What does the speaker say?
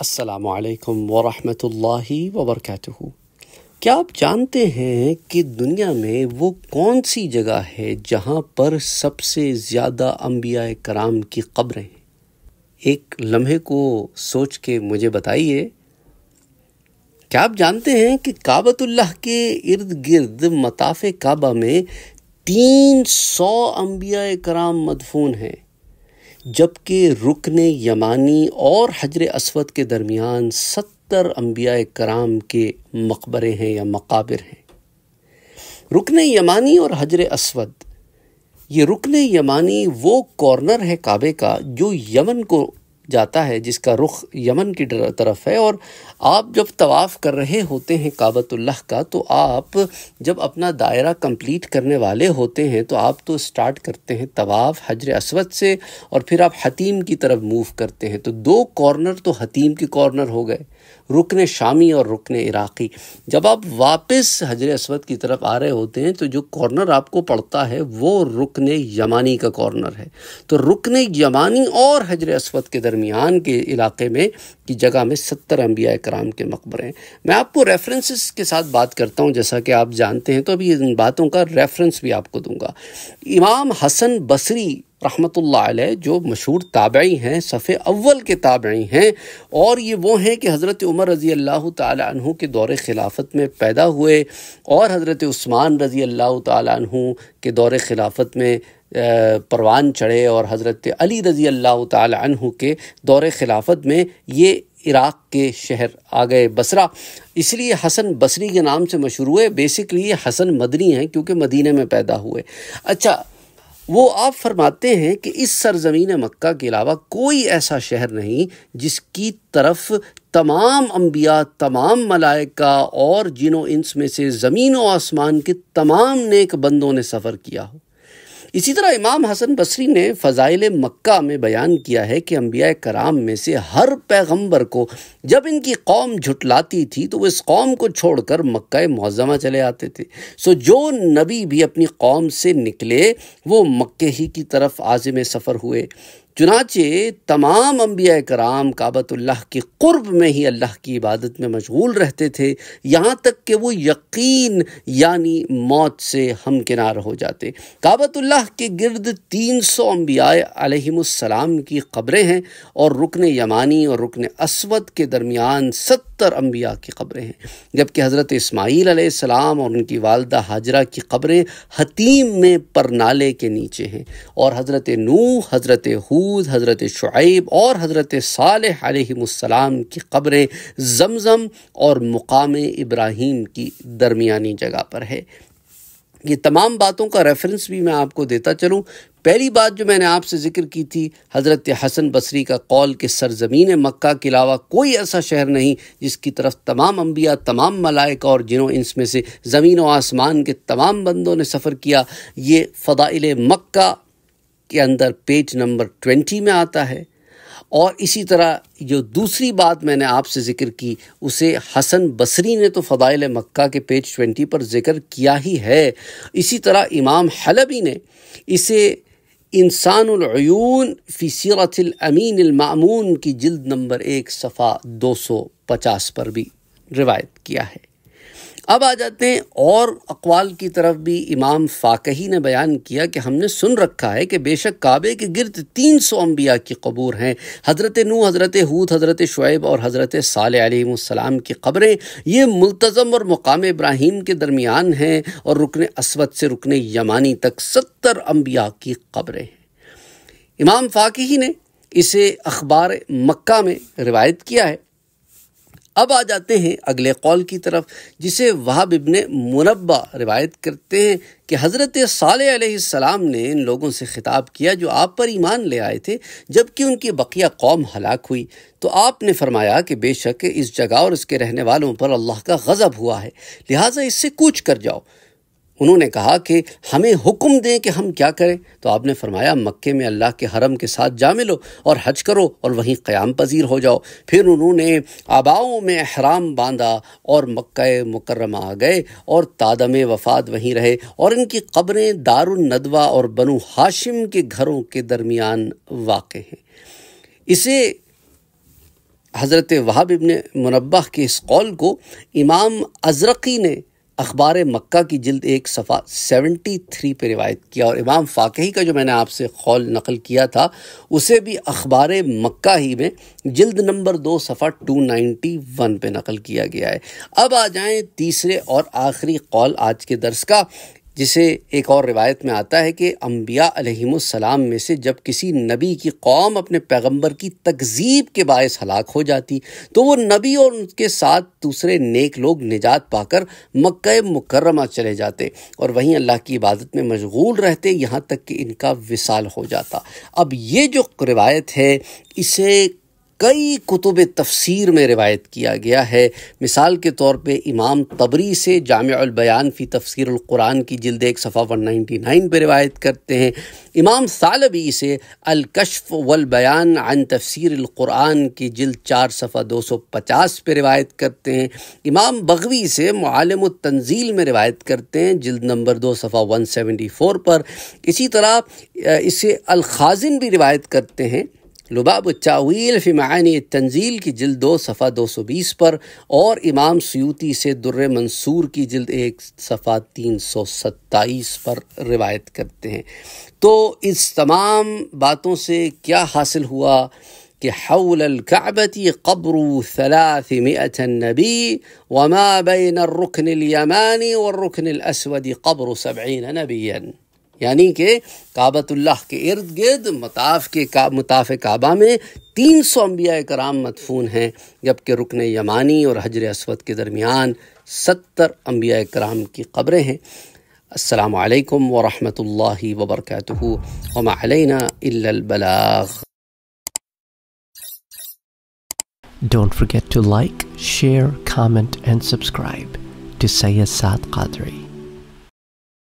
असलकम वरहि वबरक क्या आप जानते हैं कि दुनिया में वो कौन सी जगह है जहाँ पर सबसे ज़्यादा अम्बिया कराम की कब्रें हैं एक लम्हे को सोच के मुझे बताइए क्या आप जानते हैं कि काबतुल्लाह के इर्द गिर्द मताफ़ काबा में तीन सौ अम्बिया कराम मदफून हैं जबकि रुकन यमानी और हजर असवद के दरमियान सत्तर अम्बिया कराम के मकबरे हैं या मकाबर हैं रुकन यमानी और हजर असवद ये रुकन यमानी वो कॉर्नर है काबे का जो यमन को जाता है जिसका रुख यमन की तरफ है और आप जब तवाफ़ कर रहे होते हैं काबतुल्लह का तो आप जब अपना दायरा कंप्लीट करने वाले होते हैं तो आप तो स्टार्ट करते हैं तवाफ़ हजर असवद से और फिर आप हतीम की तरफ मूव करते हैं तो दो कॉर्नर तो हतीम के कॉर्नर हो गए रुकन शामी और रुकन इराक़ी जब आप वापस हजर असवद की तरफ आ रहे होते हैं तो जो कॉर्नर आपको पड़ता है वो रुकन यमानी का कॉर्नर है तो रुकन यमानी और हजर असवद के दरमियान के इलाके में की जगह में सत्तर अम्बिया कराम के मकबरे हैं मैं आपको रेफरेंसेस के साथ बात करता हूँ जैसा कि आप जानते हैं तो अभी इन बातों का रेफरेंस भी आपको दूंगा इमाम हसन बसरी रहमत ला जो मशहूर ताबई हैं सफ़े अव्वल के ताबई हैं और ये वो हैं कि हज़रत उमर रज़ी अल्लाह तु के दौर खिलाफत में पैदा हुए और हज़रत उस्मान रज़ी अल्लाह तु के दौर खिलाफत में परवान चढ़े और हज़रत अली रज़ी अल्लाह तु के दौर खिलाफत में ये इराक़ के शहर आ गए बसरा इसलिए हसन बसरी के नाम से मशहूर हुए बेसिकली ये हसन मदनी हैं क्योंकि मदीने में पैदा हुए अच्छा वो आप फरमाते हैं कि इस सरजमीन मक्का के अलावा कोई ऐसा शहर नहीं जिसकी तरफ तमाम अम्बिया तमाम मलाइका और जिनों इंस में से ज़मीन व आसमान के तमाम नेक बंदों ने सफ़र किया हो इसी तरह इमाम हसन बसरी ने फ़ज़ाइल मक्का में बयान किया है कि अम्बिया कराम में से हर पैगम्बर को जब इनकी कौम झुटलाती थी तो वो इस कौम को छोड़कर मक्का मौजमा चले आते थे सो जो नबी भी अपनी कौम से निकले वो मक्के ही की तरफ आज़म सफ़र हुए चुनाचे तमाम अम्बिया कराम काबतुल्लाह के क़ुर्ब में ही अल्लाह की इबादत में मशगूल रहते थे यहाँ तक कि वो यकीन यानी मौत से हमकिनार हो जाते काबतुल्लाह अल्लाह के गर्द तीन सौ अम्बियासलाम की ख़बरें हैं और रुकन यमानी और रुकन असवद के दरमियान सत्तर अम्बिया की ख़बरें हैं जबकि हज़रत इसमाईल और उनकी वालदा हाजरा की ख़बरें हतीम में परनाले के नीचे हैं और हज़रत नूह हज़रत हूद हज़रत शुब और हज़रत सालम की ख़बरें जमज़म और मुकाम इब्राहिम की दरमिया जगह पर है ये तमाम बातों का रेफरेंस भी मैं आपको देता चलूँ पहली बात जो मैंने आपसे जिक्र की थी हज़रत हसन बसरी का कौल के सरजमीन मक्का के अलावा कोई ऐसा शहर नहीं जिसकी तरफ तमाम अम्बिया तमाम मलाइक और जिनों इसमें से ज़मीन व आसमान के तमाम बंदों ने सफ़र किया ये फ़दाइल मक्का के अंदर पेज नंबर ट्वेंटी में आता है और इसी तरह जो दूसरी बात मैंने आपसे ज़िक्र की उसे हसन बसरी ने तो फ़दाइल मक्का के पेज ट्वेंटी पर ज़िक्र किया ही है इसी तरह इमाम हलबी ने इसे इंसानयून फ़ी सीरतमीनमामून की जिल्द नंबर एक सफ़ा दो सौ पचास पर भी रिवायत किया है अब आ जाते हैं और अकवाल की तरफ भी इमाम फ़ाकही ने बयान किया कि हमने सुन रखा है कि बेशक काबे के गिरद तीन सौ अम्बिया की कबूर हैं हज़रत नू हज़रत हूत हज़रत शुएब और हज़रत साल की खबरें ये मुलतज़म और मकाम इब्राहिम के दरमियान हैं और रुकन असवद से रुकन यमानी तक सत्तर अम्बिया की खबरें हैं इमाम फ़ाकही ने इसे अखबार मक्का में रिवायत किया है अब आ जाते हैं अगले कौल की तरफ जिसे वहाब इबन मुनबा रिवायत करते हैं कि हज़रत सलाम ने इन लोगों से ख़िताब किया जो आप पर ईमान ले आए थे जबकि उनकी बकिया कौम हलाक हुई तो आपने फरमाया कि बेशक इस जगह और इसके रहने वालों पर अल्लाह का गज़ब हुआ है लिहाजा इससे कूच कर जाओ उन्होंने कहा कि हमें हुक्म दें कि हम क्या करें तो आपने फरमाया मक्के में अल्लाह के हरम के साथ जा मिलो और हज करो और वहीं क़्याम पजीर हो जाओ फिर उन्होंने आबाओं में अहराम बांधा और मक्का मुकरमा आ गए और तादम वफात वहीं रहे और इनकी कब्रें दारुलनदवा और बनु हाशिम के घरों के दरमियान वाक़ हैं इसे हज़रत वहाब इबन मुनबा के इस कौल को इमाम अजरकी ने अखबार मक्का की जिल्द एक सफ़ा सेवेंटी थ्री पर रिवायत किया और इमाम फ़ाकही का जो मैंने आपसे कौल नकल किया था उसे भी अखबार मक्का ही में जिल्द नंबर दो सफ़ा टू नाइन्टी वन पर नकल किया गया है अब आ जाएँ तीसरे और आखिरी कौल आज के दर्स का जिसे एक और रिवायत में आता है कि अम्बिया सलाम में से जब किसी नबी की कौम अपने पैगंबर की तकजीब के बायस हलाक हो जाती तो वो नबी और उनके साथ दूसरे नेक लोग निजात पाकर मक् मुकर्रमा चले जाते और वहीं अल्लाह की इबादत में मशगूल रहते यहाँ तक कि इनका विसाल हो जाता अब ये जो रिवायत है इसे कई कुतुब तफसीर में रिवायत किया गया है मिसाल के तौर पे इमाम तबरी से बयान फ़ी तफसर कुरान की जिल्द एक सफ़ा वन नाइन्टी नाइन पर रिवायत करते हैं इमाम सालबी से अलकशफ वलबयान अन तफसर कुरान की जिल्द चार सफ़ा दो सौ पचास पर रिवायत करते हैं इमाम बगवी से मालम तंजील में रिवायत करते हैं जल्द नंबर दो सफ़ा वन सेवेंटी फोर पर इसी तरह इसे अलखाजिन भी रिवायत करते हैं लुबाब तावील फ़ी मानी तंजील की जल्द दो सफ़ा दो सौ बीस पर और इमाम सयूती से दुर्र मंसूर की जल्द एक सफ़ा तीन सौ सत्ताईस पर रिवायत करते हैं तो इस तमाम बातों से क्या हासिल हुआ कि हौलकाबती कब्र सलासमत नबी वमा बैन रुखन यमानी और रुखन असवद कब्र सबीन नबीन यानी कि काबतुल्लाह के इर्द गिर्द मताफ़ के का मताफ़ काबा में तीन सौ अम्बिया कराम मदफून हैं जबकि रुकन यमानी और हजर असवद के दरमियान सत्तर अम्बिया कराम की खबरें हैं असलकम वरहमल वबरक वमालना البلاغ Don't forget to like, share, comment and subscribe to Sayyid Saad Qadri.